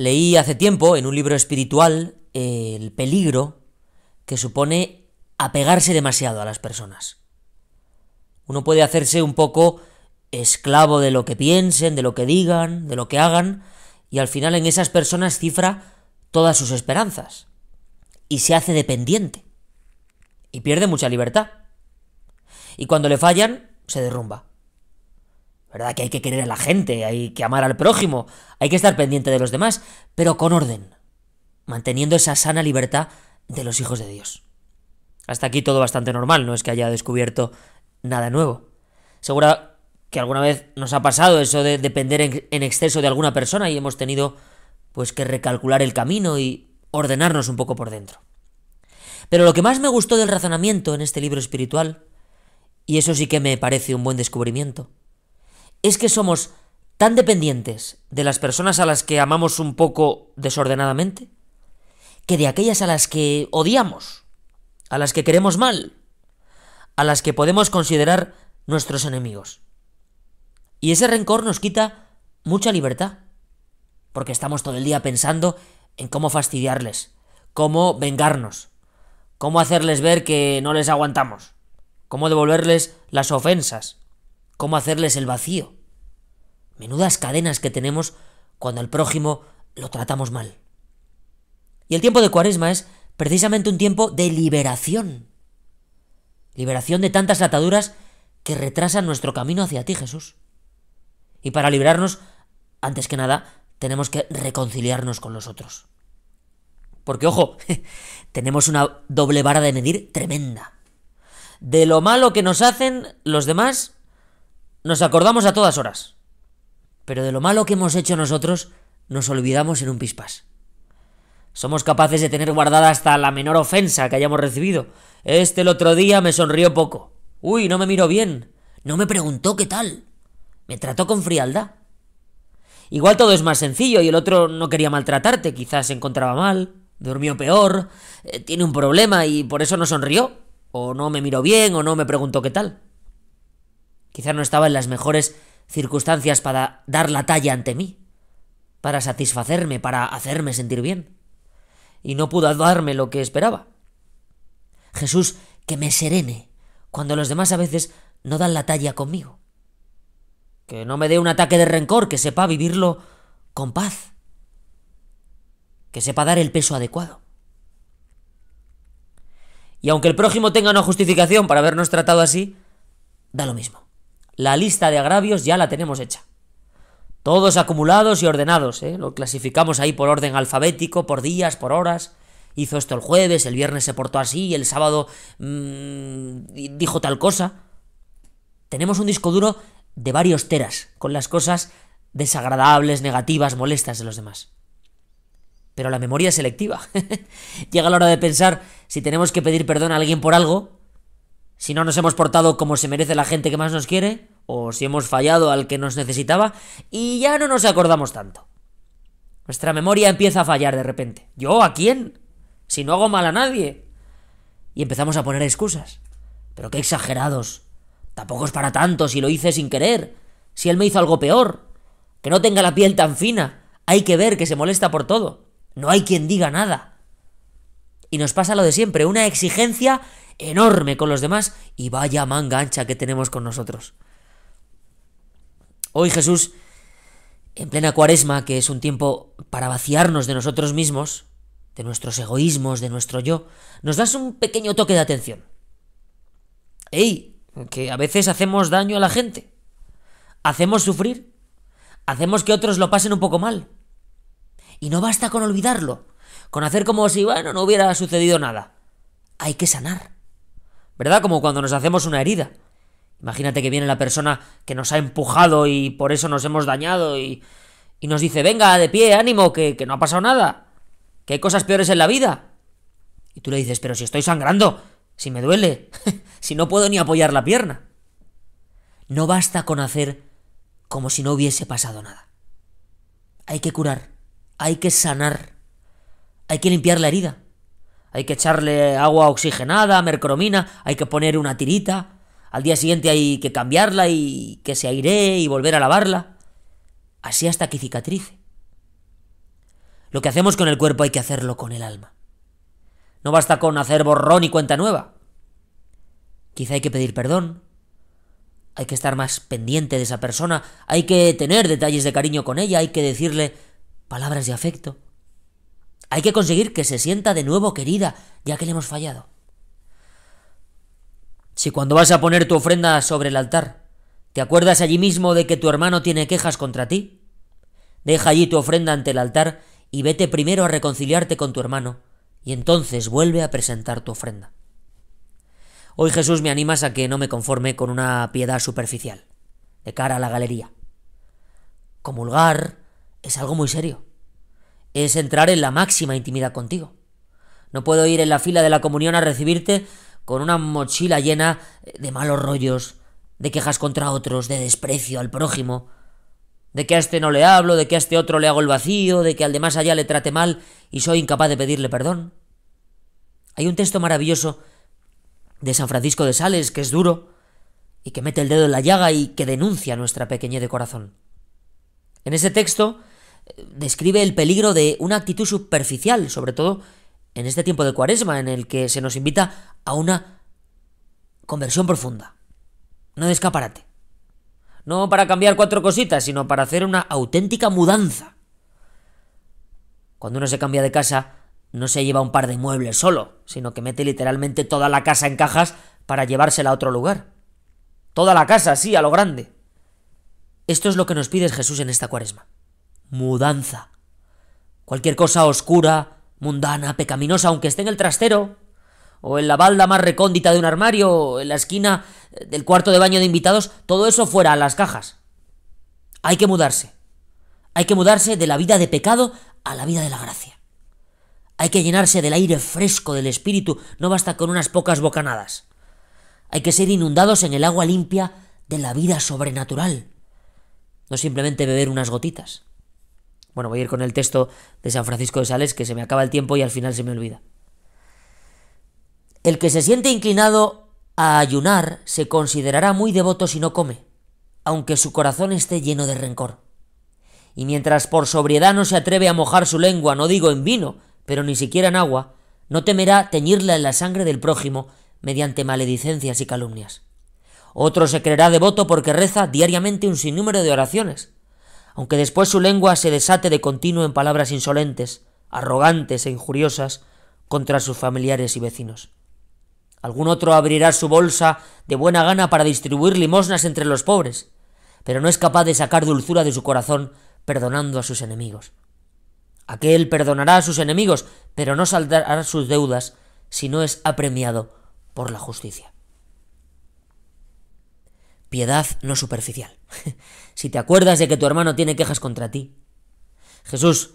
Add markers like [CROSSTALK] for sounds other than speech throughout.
Leí hace tiempo en un libro espiritual el peligro que supone apegarse demasiado a las personas. Uno puede hacerse un poco esclavo de lo que piensen, de lo que digan, de lo que hagan, y al final en esas personas cifra todas sus esperanzas. Y se hace dependiente. Y pierde mucha libertad. Y cuando le fallan, se derrumba. ¿Verdad? Que hay que querer a la gente, hay que amar al prójimo, hay que estar pendiente de los demás, pero con orden, manteniendo esa sana libertad de los hijos de Dios. Hasta aquí todo bastante normal, no es que haya descubierto nada nuevo. Segura que alguna vez nos ha pasado eso de depender en, exceso de alguna persona y hemos tenido pues que recalcular el camino y ordenarnos un poco por dentro. Pero lo que más me gustó del razonamiento en este libro espiritual, y eso sí que me parece un buen descubrimiento, es que somos tan dependientes de las personas a las que amamos un poco desordenadamente, que de aquellas a las que odiamos, a las que queremos mal, a las que podemos considerar nuestros enemigos. Y ese rencor nos quita mucha libertad, porque estamos todo el día pensando en cómo fastidiarles, cómo vengarnos, cómo hacerles ver que no les aguantamos, cómo devolverles las ofensas, cómo hacerles el vacío. Menudas cadenas que tenemos cuando al prójimo lo tratamos mal. Y el tiempo de Cuaresma es precisamente un tiempo de liberación. Liberación de tantas ataduras que retrasan nuestro camino hacia ti, Jesús. Y para librarnos, antes que nada, tenemos que reconciliarnos con los otros. Porque, ojo, [LAUGHS] tenemos una doble vara de medir tremenda. De lo malo que nos hacen los demás, nos acordamos a todas horas. Pero de lo malo que hemos hecho nosotros, nos olvidamos en un pispás. Somos capaces de tener guardada hasta la menor ofensa que hayamos recibido. Este el otro día me sonrió poco. Uy, no me miró bien. No me preguntó qué tal. Me trató con frialdad. Igual todo es más sencillo y el otro no quería maltratarte, quizás se encontraba mal, durmió peor, eh, tiene un problema y por eso no sonrió, o no me miró bien, o no me preguntó qué tal. Quizá no estaba en las mejores circunstancias para dar la talla ante mí, para satisfacerme, para hacerme sentir bien. Y no pudo darme lo que esperaba. Jesús, que me serene cuando los demás a veces no dan la talla conmigo. Que no me dé un ataque de rencor, que sepa vivirlo con paz. Que sepa dar el peso adecuado. Y aunque el prójimo tenga una justificación para habernos tratado así, da lo mismo la lista de agravios ya la tenemos hecha. Todos acumulados y ordenados, ¿eh? lo clasificamos ahí por orden alfabético, por días, por horas. Hizo esto el jueves, el viernes se portó así, el sábado mm, dijo tal cosa. Tenemos un disco duro de varios teras, con las cosas desagradables, negativas, molestas de los demás. Pero la memoria es selectiva. [LAUGHS] Llega la hora de pensar si tenemos que pedir perdón a alguien por algo, si no nos hemos portado como se merece la gente que más nos quiere, o si hemos fallado al que nos necesitaba, y ya no nos acordamos tanto. Nuestra memoria empieza a fallar de repente. ¿Yo a quién? Si no hago mal a nadie. Y empezamos a poner excusas. Pero qué exagerados. Tampoco es para tanto si lo hice sin querer. Si él me hizo algo peor. Que no tenga la piel tan fina. Hay que ver que se molesta por todo. No hay quien diga nada. Y nos pasa lo de siempre, una exigencia enorme con los demás y vaya manga ancha que tenemos con nosotros. Hoy Jesús, en plena cuaresma, que es un tiempo para vaciarnos de nosotros mismos, de nuestros egoísmos, de nuestro yo, nos das un pequeño toque de atención. ¡Ey! Que a veces hacemos daño a la gente. Hacemos sufrir. Hacemos que otros lo pasen un poco mal. Y no basta con olvidarlo, con hacer como si, bueno, no hubiera sucedido nada. Hay que sanar. ¿verdad? Como cuando nos hacemos una herida. Imagínate que viene la persona que nos ha empujado y por eso nos hemos dañado y, nos dice, venga, de pie, ánimo, que, que no ha pasado nada, que hay cosas peores en la vida. Y tú le dices, pero si estoy sangrando, si me duele, [LAUGHS] si no puedo ni apoyar la pierna. No basta con hacer como si no hubiese pasado nada. Hay que curar, hay que sanar, hay que limpiar la herida. Hay que echarle agua oxigenada, mercromina, hay que poner una tirita. Al día siguiente hay que cambiarla y que se aire y volver a lavarla. Así hasta que cicatrice. Lo que hacemos con el cuerpo hay que hacerlo con el alma. No basta con hacer borrón y cuenta nueva. Quizá hay que pedir perdón. Hay que estar más pendiente de esa persona. Hay que tener detalles de cariño con ella. Hay que decirle palabras de afecto. Hay que conseguir que se sienta de nuevo querida, ya que le hemos fallado. Si cuando vas a poner tu ofrenda sobre el altar, te acuerdas allí mismo de que tu hermano tiene quejas contra ti, deja allí tu ofrenda ante el altar y vete primero a reconciliarte con tu hermano, y entonces vuelve a presentar tu ofrenda. Hoy Jesús me animas a que no me conforme con una piedad superficial, de cara a la galería. Comulgar es algo muy serio es entrar en la máxima intimidad contigo. No puedo ir en la fila de la comunión a recibirte con una mochila llena de malos rollos, de quejas contra otros, de desprecio al prójimo, de que a este no le hablo, de que a este otro le hago el vacío, de que al de más allá le trate mal y soy incapaz de pedirle perdón. Hay un texto maravilloso de San Francisco de Sales que es duro y que mete el dedo en la llaga y que denuncia nuestra pequeñez de corazón. En ese texto describe el peligro de una actitud superficial, sobre todo en este tiempo de cuaresma, en el que se nos invita a una conversión profunda, no de escaparate, no para cambiar cuatro cositas, sino para hacer una auténtica mudanza. Cuando uno se cambia de casa, no se lleva un par de muebles solo, sino que mete literalmente toda la casa en cajas para llevársela a otro lugar. Toda la casa, sí, a lo grande. Esto es lo que nos pide Jesús en esta cuaresma mudanza. Cualquier cosa oscura, mundana, pecaminosa, aunque esté en el trastero, o en la balda más recóndita de un armario, o en la esquina eh, del cuarto de baño de invitados, todo eso fuera a las cajas. Hay que mudarse. Hay que mudarse de la vida de pecado a la vida de la gracia. Hay que llenarse del aire fresco del espíritu, no basta con unas pocas bocanadas. Hay que ser inundados en el agua limpia de la vida sobrenatural, no simplemente beber unas gotitas. Bueno, voy a ir con el texto de San Francisco de Sales, que se me acaba el tiempo y al final se me olvida. El que se siente inclinado a ayunar se considerará muy devoto si no come, aunque su corazón esté lleno de rencor. Y mientras por sobriedad no se atreve a mojar su lengua, no digo en vino, pero ni siquiera en agua, no temerá teñirla en la sangre del prójimo mediante maledicencias y calumnias. Otro se creerá devoto porque reza diariamente un sinnúmero de oraciones, aunque después su lengua se desate de continuo en palabras insolentes, arrogantes e injuriosas contra sus familiares y vecinos. Algún otro abrirá su bolsa de buena gana para distribuir limosnas entre los pobres, pero no es capaz de sacar dulzura de su corazón perdonando a sus enemigos. Aquel perdonará a sus enemigos, pero no saldará sus deudas si no es apremiado por la justicia piedad no superficial. [LAUGHS] si te acuerdas de que tu hermano tiene quejas contra ti. Jesús,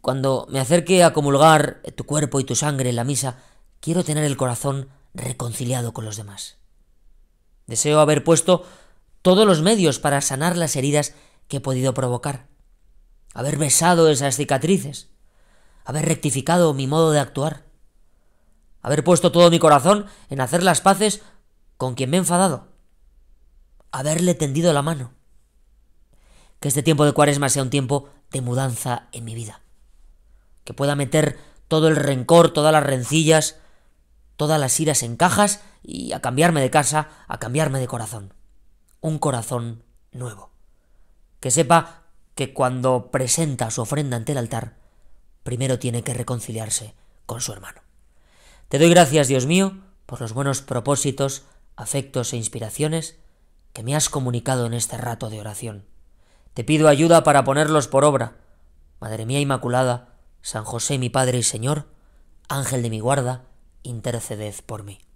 cuando me acerque a comulgar tu cuerpo y tu sangre en la misa, quiero tener el corazón reconciliado con los demás. Deseo haber puesto todos los medios para sanar las heridas que he podido provocar, haber besado esas cicatrices, haber rectificado mi modo de actuar, haber puesto todo mi corazón en hacer las paces con quien me he enfadado, haberle tendido la mano. Que este tiempo de cuaresma sea un tiempo de mudanza en mi vida. Que pueda meter todo el rencor, todas las rencillas, todas las iras en cajas y a cambiarme de casa, a cambiarme de corazón. Un corazón nuevo. Que sepa que cuando presenta su ofrenda ante el altar, primero tiene que reconciliarse con su hermano. Te doy gracias, Dios mío, por los buenos propósitos, afectos e inspiraciones que me has comunicado en este rato de oración. Te pido ayuda para ponerlos por obra. Madre mía Inmaculada, San José mi Padre y Señor, Ángel de mi guarda, interceded por mí.